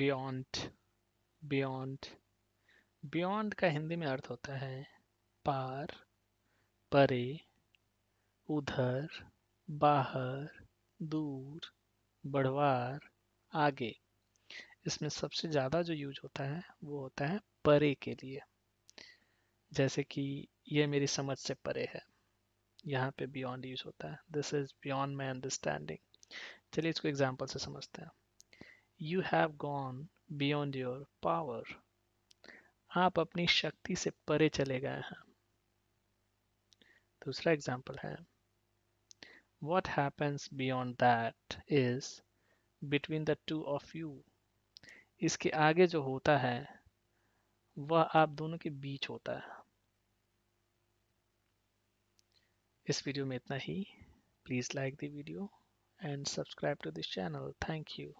beyond beyond beyond का हिंदी में अर्थ होता है पार परे उधर बाहर दूर बढ़वार आगे इसमें सबसे ज़्यादा जो यूज होता है वो होता है परे के लिए जैसे कि ये मेरी समझ से परे है यहाँ पे बियॉन्ड यूज होता है this is beyond my understanding चलिए इसको एग्जाम्पल से समझते हैं you have gone beyond your power आप अपनी शक्ति से परे चले गए हैं दूसरा एग्जाम्पल है what happens beyond that is between the two of you इसके आगे जो होता है वह आप दोनों के बीच होता है इस वीडियो में इतना ही please like the video and subscribe to this channel thank you